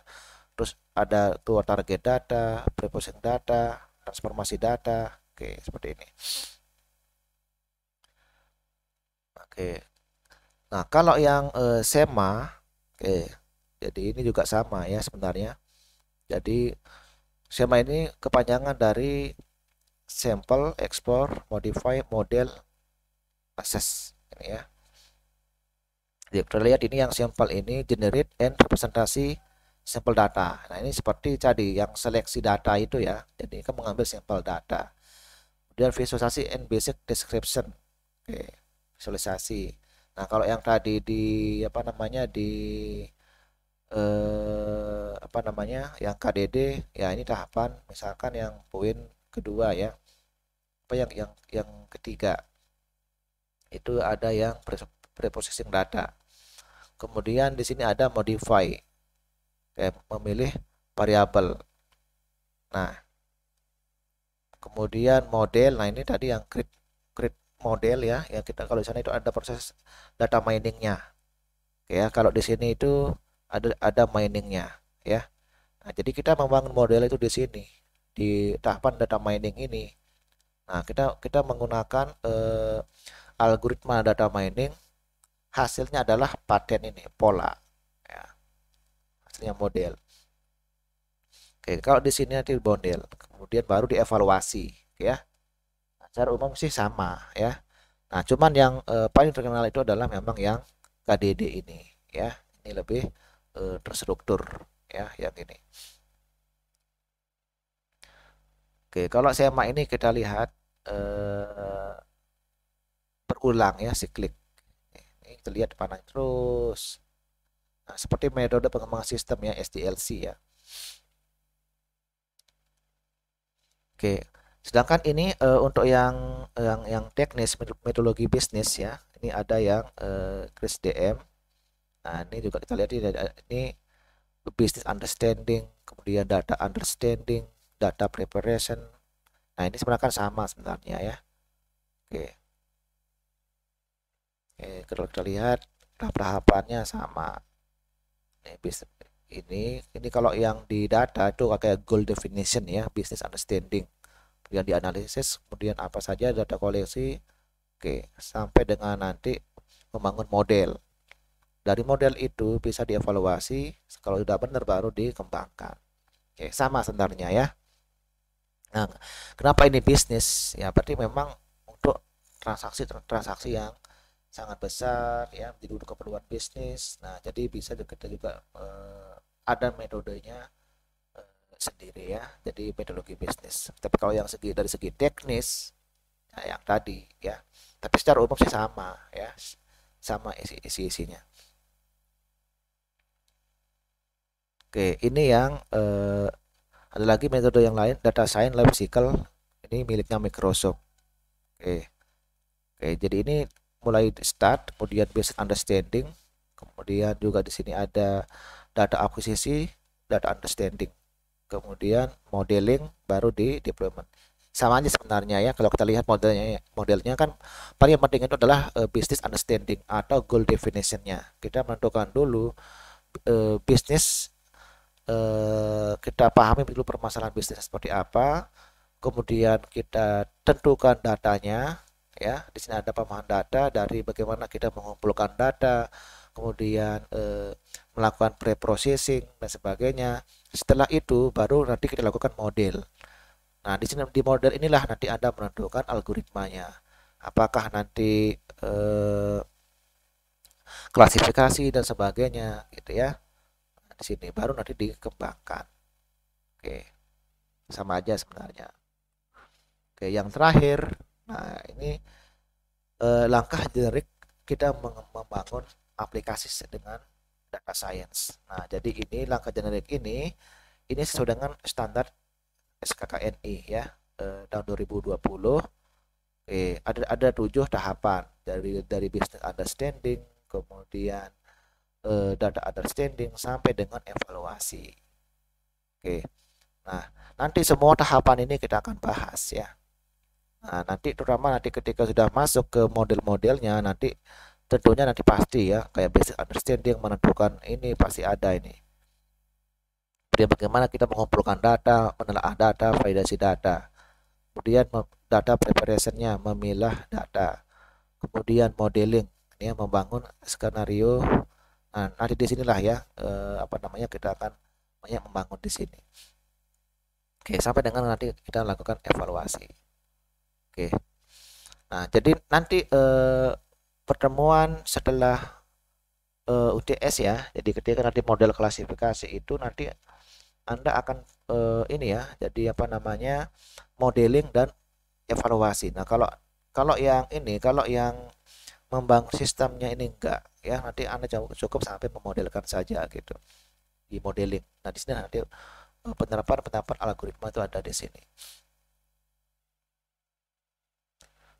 terus ada tuh target data, preprocessing data, transformasi data oke seperti ini Oke. Nah, kalau yang eh, SEMA, oke. Jadi ini juga sama ya sebenarnya. Jadi SEMA ini kepanjangan dari sample, export, modify, model, assess, ini ya. Jadi kita ini yang sample ini generate and representasi sampel data. Nah, ini seperti tadi yang seleksi data itu ya. Jadi kita mengambil sampel data. Kemudian visualisasi and basic description. Oke. Okay visualisasi. Nah, kalau yang tadi di apa namanya di eh, apa namanya yang KDD ya ini tahapan misalkan yang poin kedua ya. Apa yang yang yang ketiga? Itu ada yang preprocessing data. Kemudian di sini ada modify. Kayak memilih variabel. Nah, kemudian model. Nah, ini tadi yang create model ya ya kita kalau di sana itu ada proses data miningnya ya kalau di sini itu ada ada miningnya ya nah, jadi kita membangun model itu di sini di tahapan data mining ini nah kita kita menggunakan eh, algoritma data mining hasilnya adalah paten ini pola ya. hasilnya model Oke, kalau di sini nanti model, kemudian baru dievaluasi, ya secara umum sih sama ya. Nah, cuman yang eh, paling terkenal itu adalah memang yang KDD ini ya. Ini lebih eh, terstruktur ya yang ini. Oke, kalau SMA ini kita lihat eh, berulang ya siklik. Ini terlihat lihat panah terus. Nah, seperti metode pengembangan sistem ya SDLC ya. Oke, Sedangkan ini uh, untuk yang yang yang teknis metodologi bisnis ya. Ini ada yang uh, Chris DM. Nah, ini juga kita lihat ini, ini business understanding, kemudian data understanding, data preparation. Nah, ini sebenarnya kan sama sebenarnya ya. Oke. Oke, kalau kita lihat tahap-tahapannya sama. Ini bisnis ini ini kalau yang di data itu kayak goal definition ya, business understanding kemudian dianalisis, kemudian apa saja data koleksi, oke, sampai dengan nanti membangun model. Dari model itu bisa dievaluasi, kalau sudah benar baru dikembangkan. Oke, sama sebenarnya ya. Nah, kenapa ini bisnis? Ya, berarti memang untuk transaksi-transaksi yang sangat besar ya menjadi keperluan bisnis. Nah, jadi bisa kita juga eh, ada metodenya sendiri ya jadi metodologi bisnis tapi kalau yang segi dari segi teknis ya yang tadi ya tapi secara umum sih sama ya sama isi isi isinya oke ini yang eh, ada lagi metode yang lain data science lab cycle ini miliknya Microsoft oke oke jadi ini mulai start kemudian basic understanding kemudian juga di sini ada data akuisisi data understanding kemudian modeling baru di deployment sama aja sebenarnya ya kalau kita lihat modelnya ya, modelnya kan paling penting itu adalah uh, business understanding atau goal definitionnya kita menentukan dulu uh, bisnis uh, kita pahami dulu permasalahan bisnis seperti apa kemudian kita tentukan datanya ya di sini ada pemahaman data dari bagaimana kita mengumpulkan data kemudian uh, melakukan pre-processing dan sebagainya setelah itu baru nanti kita lakukan model. Nah, di sini di model inilah nanti Anda menentukan algoritmanya. Apakah nanti eh, klasifikasi dan sebagainya gitu ya. Nah, di sini baru nanti dikembangkan. Oke. Sama aja sebenarnya. Oke, yang terakhir. Nah, ini eh, langkah generik kita membangun aplikasi dengan data science. Nah, jadi ini langkah generik ini ini sesuai dengan standar SKKNI ya eh, tahun 2020. Oke, ada ada tujuh tahapan dari dari business understanding, kemudian eh, data understanding sampai dengan evaluasi. Oke. Nah, nanti semua tahapan ini kita akan bahas ya. Nah, nanti terutama nanti ketika sudah masuk ke model-modelnya nanti tentunya nanti pasti ya kayak basic understanding menentukan ini pasti ada ini kemudian bagaimana kita mengumpulkan data menelaah data validasi data kemudian data preparationnya memilah data kemudian modeling ini yang membangun skenario nah, nanti di sinilah ya eh, apa namanya kita akan banyak membangun di sini oke sampai dengan nanti kita lakukan evaluasi oke Nah, jadi nanti eh, pertemuan setelah uh, eh, UTS ya. Jadi ketika nanti model klasifikasi itu nanti Anda akan uh, ini ya, jadi apa namanya? modeling dan evaluasi. Nah, kalau kalau yang ini, kalau yang membangun sistemnya ini enggak ya, nanti Anda cukup sampai memodelkan saja gitu. Di modeling. Nah, di sini nanti eh, penerapan-penerapan algoritma itu ada di sini.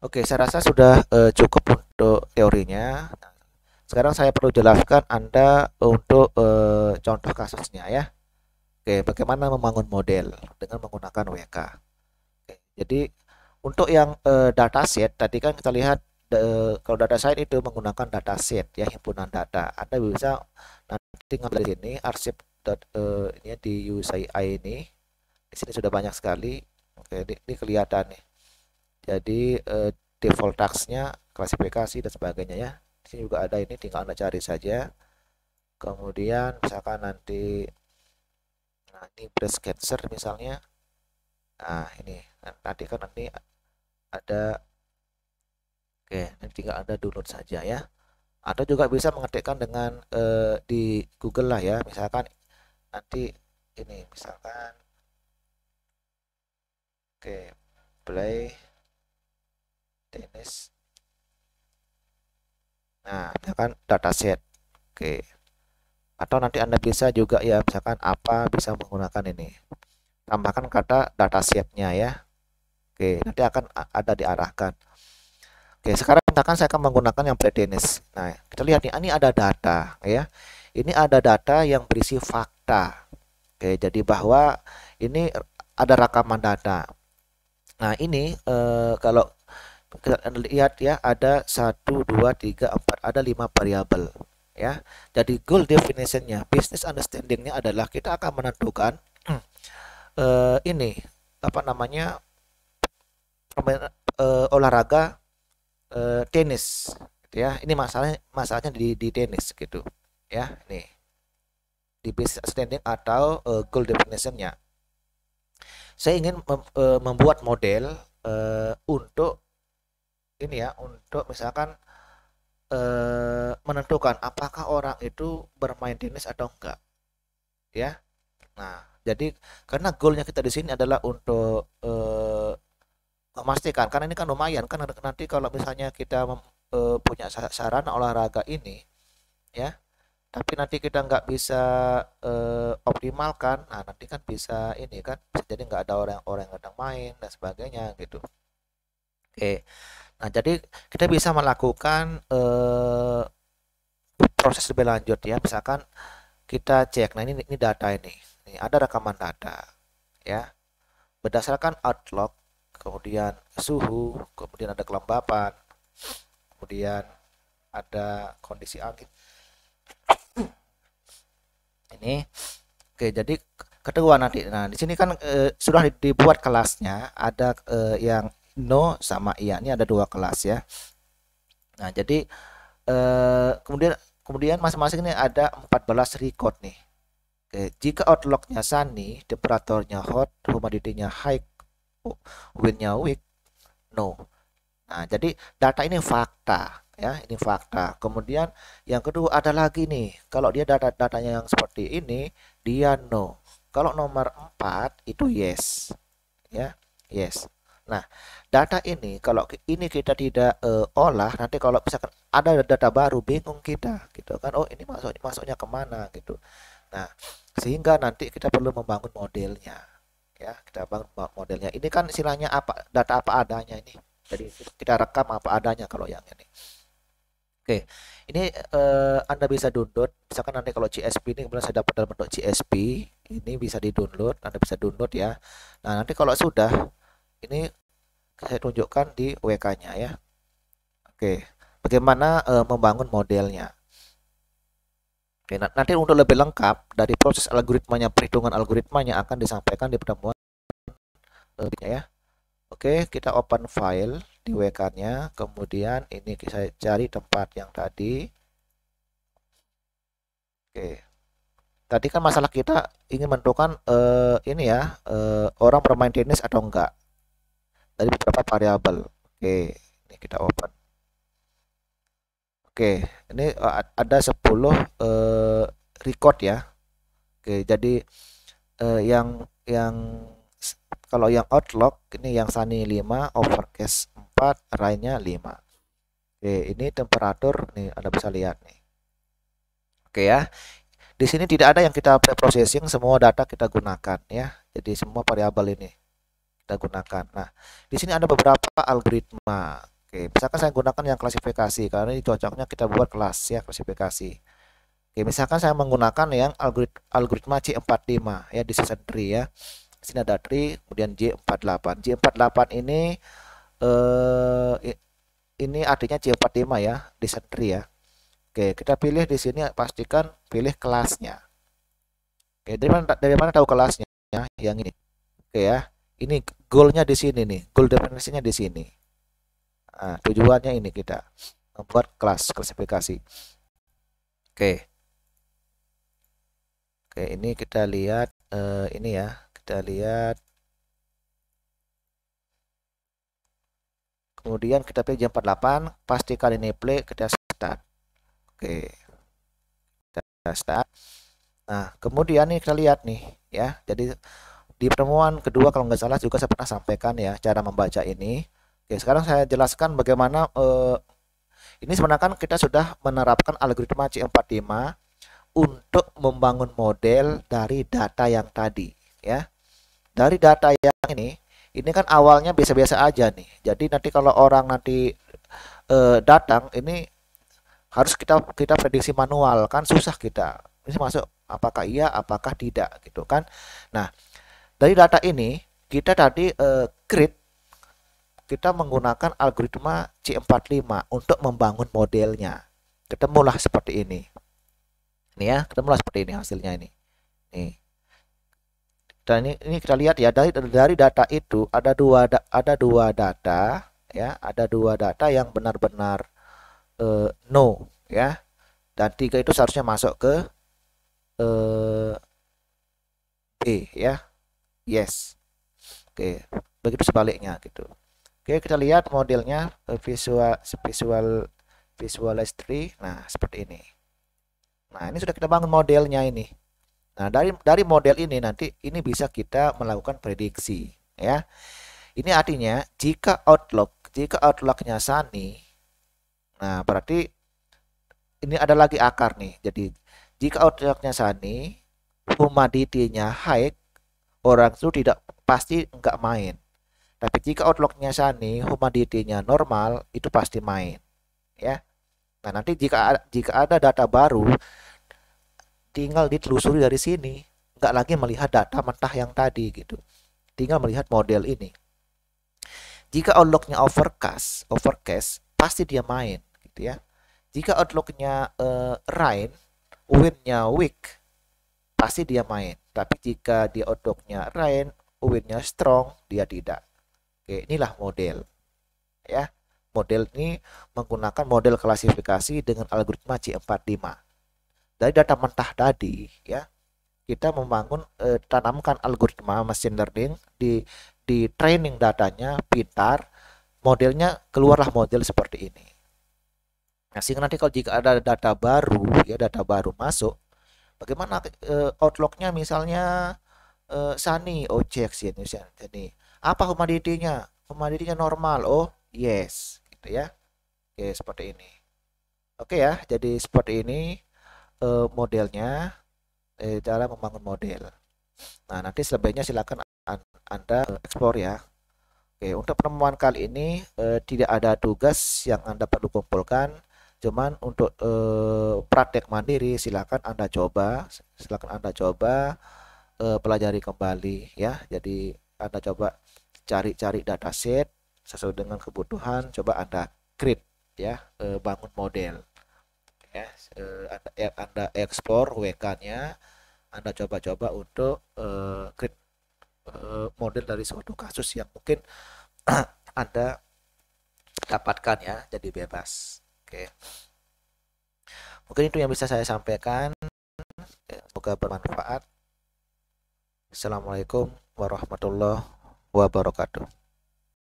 Oke, saya rasa sudah uh, cukup untuk teorinya. Sekarang saya perlu jelaskan Anda untuk uh, contoh kasusnya ya. Oke, bagaimana membangun model dengan menggunakan WK. Oke, jadi untuk yang uh, eh, set, tadi kan kita lihat uh, kalau dataset itu menggunakan data set, ya himpunan data. Anda bisa nanti ngambil ini sini arsip uh, ini di UCI ini. Di sini sudah banyak sekali. Oke, ini, ini kelihatan nih jadi eh, default taxnya, klasifikasi dan sebagainya ya di sini juga ada ini tinggal anda cari saja kemudian misalkan nanti nah ini breast cancer misalnya nah ini nanti kan nanti ada oke nanti tinggal anda download saja ya atau juga bisa mengetikkan dengan eh, di Google lah ya misalkan nanti ini misalkan oke play tenis nah ya kan dataset oke atau nanti anda bisa juga ya misalkan apa bisa menggunakan ini tambahkan kata datasetnya ya oke nanti akan ada diarahkan oke sekarang misalkan saya akan menggunakan yang pretenis nah kita lihat nih ini ada data ya ini ada data yang berisi fakta oke jadi bahwa ini ada rekaman data nah ini eh, kalau kita lihat ya ada 1 2 3 4 ada 5 variabel ya. Jadi goal definitionnya business understandingnya adalah kita akan menentukan uh, ini apa namanya uh, olahraga uh, tenis gitu ya. Ini masalahnya masalahnya di di tenis gitu ya. Nih di business understanding atau uh, goal definitionnya. Saya ingin mem, uh, membuat model uh, untuk ini ya untuk misalkan e, menentukan apakah orang itu bermain tenis atau enggak ya nah jadi karena goalnya kita di sini adalah untuk e, memastikan karena ini kan lumayan kan nanti kalau misalnya kita mem, e, punya sarana olahraga ini ya tapi nanti kita nggak bisa e, optimalkan nah nanti kan bisa ini kan bisa jadi nggak ada orang-orang yang sedang main dan sebagainya gitu oke Nah, jadi kita bisa melakukan eh, proses lebih lanjut ya. Misalkan kita cek, nah ini, ini data ini, ini ada rekaman data ya. Berdasarkan outlook, kemudian suhu, kemudian ada kelembapan, kemudian ada kondisi angin. Ini, oke jadi kedua nanti. Nah di sini kan e, sudah dibuat kelasnya, ada e, yang no sama iya ini ada dua kelas ya nah jadi eh, kemudian kemudian masing-masing ini ada 14 record nih Oke, jika outlooknya sunny temperaturnya hot humidity-nya high wind-nya weak no nah jadi data ini fakta ya ini fakta kemudian yang kedua ada lagi nih kalau dia data datanya yang seperti ini dia no kalau nomor 4 itu yes ya yes Nah, data ini kalau ini kita tidak uh, olah nanti kalau misalkan ada data baru bingung kita gitu kan. Oh, ini masuk masuknya kemana gitu. Nah, sehingga nanti kita perlu membangun modelnya. Ya, kita bangun modelnya. Ini kan istilahnya apa? Data apa adanya ini. Jadi kita rekam apa adanya kalau yang ini. Oke, ini uh, Anda bisa download. Misalkan nanti kalau CSP ini kemudian saya dapat dalam bentuk CSP, ini bisa di-download, Anda bisa download ya. Nah, nanti kalau sudah ini saya tunjukkan di WK-nya ya. Oke, bagaimana e, membangun modelnya? Oke, nah, nanti untuk lebih lengkap dari proses algoritmanya, perhitungan algoritmanya akan disampaikan di pertemuan lebihnya eh, ya. Oke, kita open file di WK-nya, kemudian ini saya cari tempat yang tadi. Oke. Tadi kan masalah kita ingin menentukan uh, ini ya, uh, orang bermain tenis atau enggak dari beberapa variabel. Oke, ini kita open. Oke, ini eh, ada 10 eh, record ya. Oke, jadi eh, yang yang kalau yang outlook ini yang sunny 5, overcast 4, rainnya 5. Oke, ini temperatur nih Anda bisa lihat nih. Oke ya. Di sini tidak ada yang kita pre-processing, semua data kita gunakan ya. Jadi semua variabel ini kita gunakan. Nah, di sini ada beberapa algoritma. Oke, misalkan saya gunakan yang klasifikasi karena ini cocoknya kita buat kelas ya klasifikasi. Oke, misalkan saya menggunakan yang algorit algoritma C45 ya di season tree ya. Di sini ada tree, kemudian J48. J48 ini eh ini artinya C45 ya, di season tree ya. Oke, kita pilih di sini pastikan pilih kelasnya. Oke, dari mana dari mana tahu kelasnya? Ya, yang ini. Oke ya ini goalnya di sini nih goal definisinya di sini nah, tujuannya ini kita membuat kelas klasifikasi oke oke ini kita lihat uh, ini ya kita lihat kemudian kita pilih jam 48 pastikan ini play kita start oke kita start nah kemudian ini kita lihat nih ya jadi di pertemuan kedua kalau nggak salah juga saya pernah sampaikan ya cara membaca ini. Oke, sekarang saya jelaskan bagaimana eh, ini sebenarnya kan kita sudah menerapkan algoritma C45 untuk membangun model dari data yang tadi ya. Dari data yang ini, ini kan awalnya biasa-biasa aja nih. Jadi nanti kalau orang nanti eh, datang ini harus kita kita prediksi manual kan susah kita. Ini masuk apakah iya apakah tidak gitu kan. Nah, dari data ini kita tadi eh, create kita menggunakan algoritma C45 untuk membangun modelnya ketemulah seperti ini ini ya ketemulah seperti ini hasilnya ini nih dan ini, ini kita lihat ya dari dari data itu ada dua ada dua data ya ada dua data yang benar-benar eh, no ya dan tiga itu seharusnya masuk ke eh, B ya yes oke begitu sebaliknya gitu oke kita lihat modelnya eh, visual visual visualize tree nah seperti ini nah ini sudah kita bangun modelnya ini nah dari dari model ini nanti ini bisa kita melakukan prediksi ya ini artinya jika outlook, jika outlooknya Sunny, nah berarti ini ada lagi akar nih. Jadi jika outlooknya Sani, humidity-nya high, orang itu tidak pasti nggak main. Tapi jika outlooknya sani, humidity-nya normal, itu pasti main. Ya. Nah, nanti jika ada, jika ada data baru, tinggal ditelusuri dari sini, nggak lagi melihat data mentah yang tadi gitu. Tinggal melihat model ini. Jika outlooknya overcast, overcast, pasti dia main, gitu ya. Jika outlooknya uh, rain, windnya weak, pasti dia main. Tapi jika dia odoknya rain, Owennya strong, dia tidak. Oke, inilah model. Ya, model ini menggunakan model klasifikasi dengan algoritma C45. Dari data mentah tadi, ya, kita membangun eh, tanamkan algoritma machine learning di di training datanya pintar modelnya keluarlah model seperti ini nah sehingga nanti kalau jika ada data baru ya data baru masuk bagaimana uh, outlooknya misalnya uh, Sunny Ojek oh, sih ini apa humidity-nya humidity-nya normal oh yes gitu ya oke seperti ini oke ya jadi seperti ini uh, modelnya eh, cara membangun model nah nanti selebihnya silakan anda explore ya oke untuk penemuan kali ini uh, tidak ada tugas yang anda perlu kumpulkan Cuman untuk eh, praktek mandiri silakan Anda coba, silakan Anda coba eh, pelajari kembali ya. Jadi Anda coba cari-cari dataset sesuai dengan kebutuhan, coba Anda create ya, eh, bangun model. Ya, eh, Anda eh, Anda ekspor WK-nya, Anda coba-coba untuk eh, create eh, model dari suatu kasus yang mungkin Anda dapatkan ya, jadi bebas. Oke. Mungkin itu yang bisa saya sampaikan. Ya, semoga bermanfaat. Assalamualaikum warahmatullahi wabarakatuh.